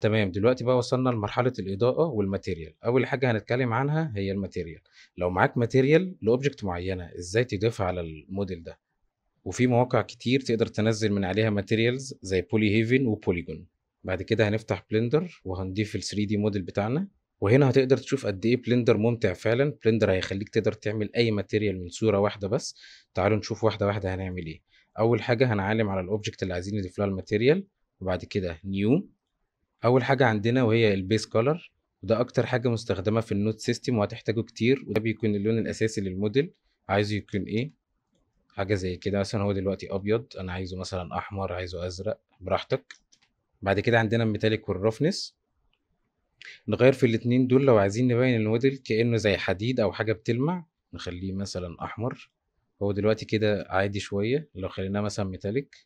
تمام دلوقتي بقى وصلنا لمرحله الاضاءه والماتيريال اول حاجه هنتكلم عنها هي الماتيريال لو معاك ماتيريال لاوبجكت معينه ازاي تضيفها على الموديل ده وفي مواقع كتير تقدر تنزل من عليها ماتيريالز زي بولي هيفن وبوليجون بعد كده هنفتح بلندر وهنضيف ال 3 دي موديل بتاعنا وهنا هتقدر تشوف قد ايه بلندر ممتع فعلا بلندر هيخليك تقدر تعمل اي ماتيريال من صوره واحده بس تعالوا نشوف واحده واحده هنعمل ايه اول حاجه هنعلم على الاوبجكت اللي عايزين نضيف لها الماتيريال وبعد كده نيو اول حاجه عندنا وهي البيس كولر وده اكتر حاجه مستخدمه في النوت سيستم وهتحتاجه كتير وده بيكون اللون الاساسي للموديل عايزه يكون ايه حاجه زي كده مثلا هو دلوقتي ابيض انا عايزه مثلا احمر عايزه ازرق براحتك بعد كده عندنا الميتاليك والروفنس نغير في الاتنين دول لو عايزين نبين الموديل كانه زي حديد او حاجه بتلمع نخليه مثلا احمر هو دلوقتي كده عادي شويه لو خليناه مثلا ميتاليك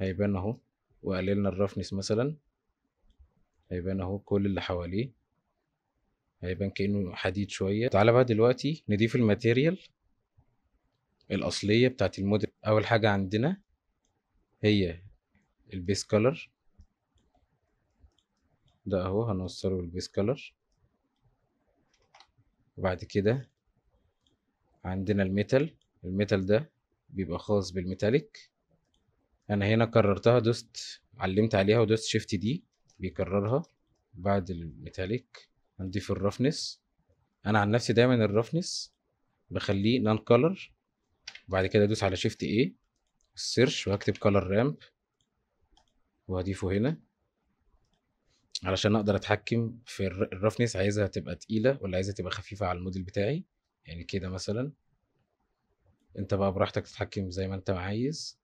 هيبان اهو وقللنا الرفنس مثلا هيبان اهو كل اللي حواليه هيبان كأنه حديد شوية تعالى بقى دلوقتي نضيف الماتيريال الأصلية بتاعت الموديل أول حاجة عندنا هي البيس كولر ده اهو هنوصله البيس كولر وبعد كده عندنا الميتال الميتال ده بيبقى خاص بالميتاليك انا هنا كررتها دوست علمت عليها ودوست شيفت دي بيكررها بعد الميتاليك هنضيف الرفنس انا عن نفسي دايما الرفنس بخليه نان كولر وبعد كده ادوس على شيفت ايه السيرش وهكتب كولر رامب وهضيفه هنا علشان اقدر اتحكم في الرفنس عايزها تبقى تقيله ولا عايزها تبقى خفيفه على الموديل بتاعي يعني كده مثلا انت بقى براحتك تتحكم زي ما انت عايز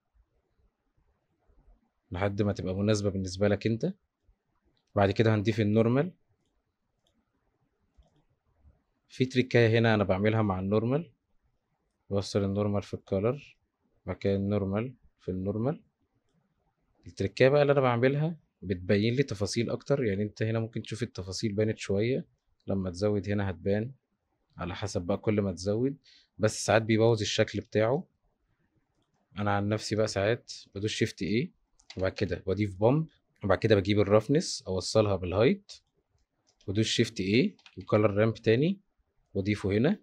لحد ما تبقى مناسبة بالنسبة لك انت بعد كده هنضيف النورمال في تريكاية هنا انا بعملها مع النورمال بوصل النورمال في الكالر بعد كده النورمال في النورمال التريكاية بقى اللي انا بعملها بتبين لي تفاصيل اكتر يعني انت هنا ممكن تشوف التفاصيل بانت شوية لما تزود هنا هتبان على حسب بقى كل ما تزود بس ساعات بيبوظ الشكل بتاعه انا عن نفسي بقى ساعات بدوس شيفت ايه وبعد كده بضيف بامب وبعد كده بجيب الرفنس اوصلها بالهايت ودوس شيفت ايه وكلر رامب تاني واضيفه هنا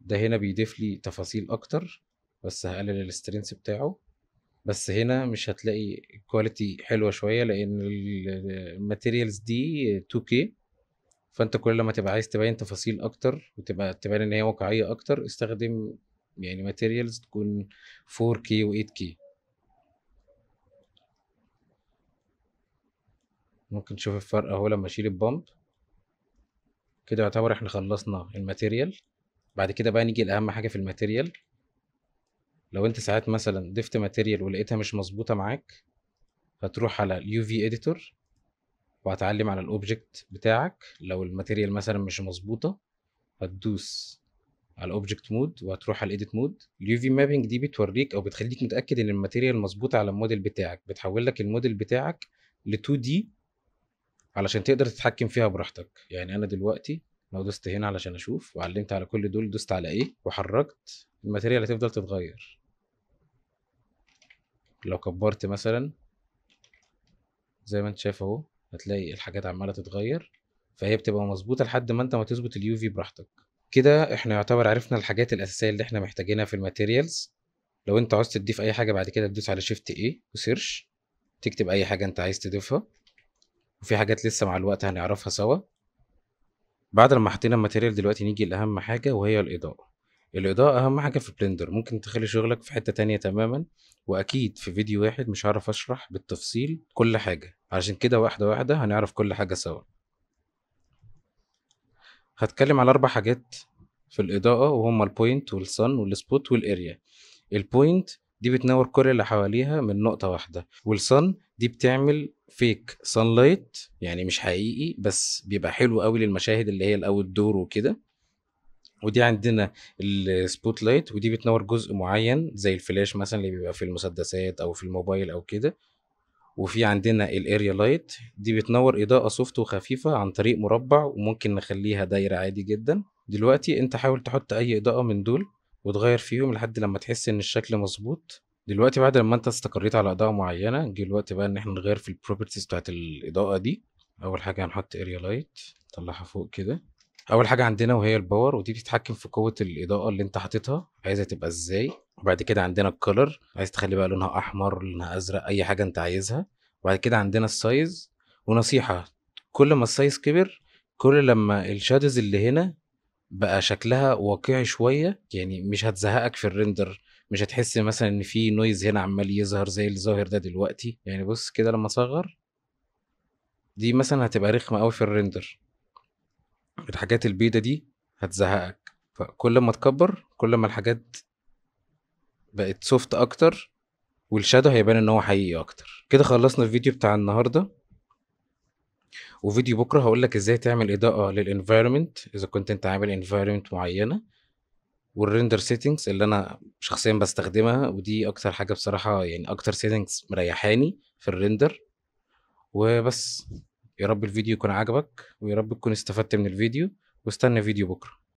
ده هنا بيضيف لي تفاصيل اكتر بس هقلل السترينس بتاعه بس هنا مش هتلاقي كواليتي حلوه شويه لان الماتيريالز دي 2K فانت كل ما تبقى عايز تبين تفاصيل اكتر وتبقى تبان ان هي واقعيه اكتر استخدم يعني ماتيريالز تكون 4K و 8K ممكن تشوف الفرق اهو لما اشيل البامب كده يعتبر احنا خلصنا الماتيريال بعد كده بقى نيجي لاهم حاجه في الماتيريال لو انت ساعات مثلا ضفت ماتيريال ولقيتها مش مظبوطه معاك هتروح على اليو في اديتور وهتعلم على الاوبجكت بتاعك لو الماتيريال مثلا مش مظبوطه هتدوس على الاوبجكت مود وهتروح على الايديت مود اليو في مابينج دي بتوريك او بتخليك متاكد ان الماتيريال مظبوطه على الموديل بتاعك بتحول لك الموديل بتاعك ل 2 دي علشان تقدر تتحكم فيها براحتك يعني انا دلوقتي لو دوست هنا علشان اشوف وعلمت على كل دول دوست على ايه وحركت الماتيريال هتفضل تتغير لو كبرت مثلا زي ما انت شايف اهو هتلاقي الحاجات عماله تتغير فهي بتبقى مظبوطه لحد ما انت ما تظبط اليو في براحتك كده احنا يعتبر عرفنا الحاجات الاساسيه اللي احنا محتاجينها في الماتيريالز لو انت عاوز تضيف اي حاجه بعد كده تدوس على شيفت ايه وسيرش تكتب اي حاجه انت عايز تضيفها وفي حاجات لسه مع الوقت هنعرفها سوا بعد لما حطينا الماتيريال دلوقتي نيجي لأهم حاجة وهي الإضاءة الإضاءة أهم حاجة في بلندر ممكن تخلي شغلك في حتة تانية تماما وأكيد في فيديو واحد مش هعرف أشرح بالتفصيل كل حاجة عشان كده واحدة واحدة هنعرف كل حاجة سوا هتكلم على أربع حاجات في الإضاءة وهما البوينت والصن والسبوت والإريا البوينت دي بتنور كل اللي حواليها من نقطة واحدة والصن دي بتعمل فيك سانلايت يعني مش حقيقي بس بيبقى حلو قوي للمشاهد اللي هي الاول دور وكده ودي عندنا السبوت لايت ودي بتنور جزء معين زي الفلاش مثلا اللي بيبقى في المسدسات او في الموبايل او كده وفي عندنا الاريا لايت دي بتنور اضاءه سوفت وخفيفه عن طريق مربع وممكن نخليها دايره عادي جدا دلوقتي انت حاول تحط اي اضاءه من دول وتغير فيهم لحد لما تحس ان الشكل مظبوط دلوقتي بعد لما انت استقريت على اضاءه معينه جه الوقت بقى ان احنا نغير في البروبرتيز بتاعت الاضاءه دي اول حاجه هنحط اريا لايت نطلعها فوق كده اول حاجه عندنا وهي الباور ودي بتتحكم في قوه الاضاءه اللي انت حاططها عايزها تبقى ازاي وبعد كده عندنا الكولر عايز تخلي بقى لونها احمر لونها ازرق اي حاجه انت عايزها وبعد كده عندنا السايز ونصيحه كل ما السايز كبر كل لما الشادوز اللي هنا بقى شكلها واقعي شويه يعني مش هتزهقك في الريندر مش هتحس مثلا ان في نويز هنا عمال يظهر زي اللي ظاهر ده دلوقتي يعني بص كده لما اصغر دي مثلا هتبقى رخمه قوي في الريندر الحاجات البيضه دي هتزهقك فكل ما تكبر كل ما الحاجات بقت سوفت اكتر والشادو هيبان ان هو حقيقي اكتر كده خلصنا الفيديو بتاع النهارده وفيديو بكره هقول لك ازاي تعمل اضاءه للانفايرمنت اذا كنت انت عامل انفايرمنت معينه والريندر سيتنجز اللي انا شخصيا بستخدمها ودي اكتر حاجه بصراحه يعني اكتر سيتنجز مريحاني في الريندر وبس يا رب الفيديو يكون عجبك ويا رب تكون استفدت من الفيديو واستنى فيديو بكره